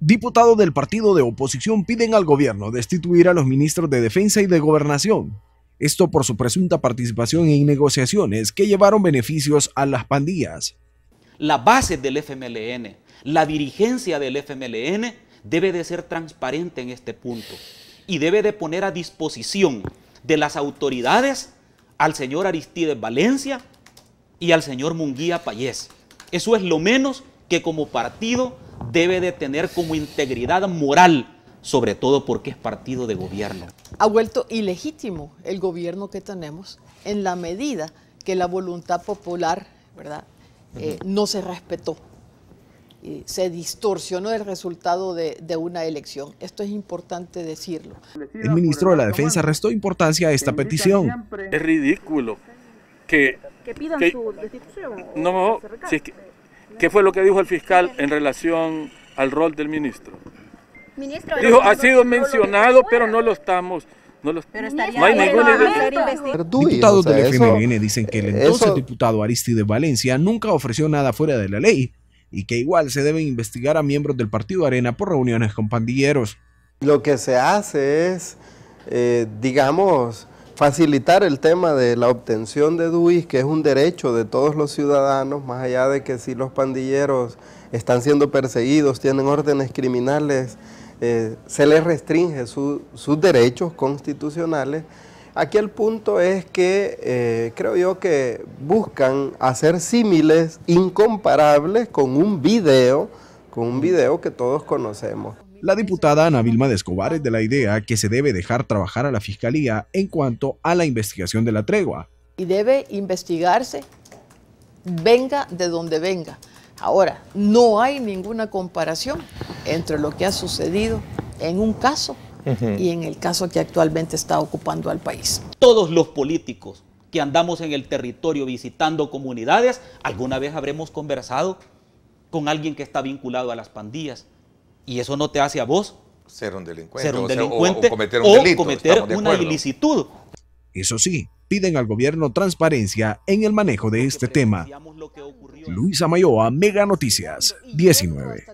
Diputados del partido de oposición piden al gobierno destituir a los ministros de Defensa y de Gobernación. Esto por su presunta participación en negociaciones que llevaron beneficios a las pandillas. La base del FMLN, la dirigencia del FMLN debe de ser transparente en este punto y debe de poner a disposición de las autoridades al señor Aristides Valencia y al señor Munguía Payés. Eso es lo menos que como partido debe de tener como integridad moral, sobre todo porque es partido de gobierno. Ha vuelto ilegítimo el gobierno que tenemos en la medida que la voluntad popular, ¿verdad? Eh, no se respetó. se distorsionó el resultado de, de, una elección. Esto es importante decirlo. El ministro de la Defensa restó importancia a esta petición. Es ridículo que que pidan su destitución. No, ¿qué fue lo que dijo el fiscal en relación al rol del ministro? dijo, ha sido mencionado, pero no lo estamos... No, los, pero estaría Diputados del dicen que el entonces eso, diputado Aristide Valencia nunca ofreció nada fuera de la ley y que igual se deben investigar a miembros del Partido Arena por reuniones con pandilleros. Lo que se hace es, eh, digamos, facilitar el tema de la obtención de DUIs, que es un derecho de todos los ciudadanos, más allá de que si los pandilleros están siendo perseguidos, tienen órdenes criminales, eh, se les restringe sus derechos constitucionales. Aquí el punto es que eh, creo yo que buscan hacer símiles incomparables con un video, con un video que todos conocemos. La diputada Ana Vilma de Escobar es de la idea que se debe dejar trabajar a la Fiscalía en cuanto a la investigación de la tregua. Y debe investigarse, venga de donde venga. Ahora, no hay ninguna comparación entre lo que ha sucedido en un caso y en el caso que actualmente está ocupando al país. Todos los políticos que andamos en el territorio visitando comunidades, alguna vez habremos conversado con alguien que está vinculado a las pandillas, y eso no te hace a vos ser un delincuente, o, cometer, cometer una ilicitud. Eso sí, piden al gobierno transparencia en el manejo de este tema. Luisa Mayoa, Mega Noticias, 19.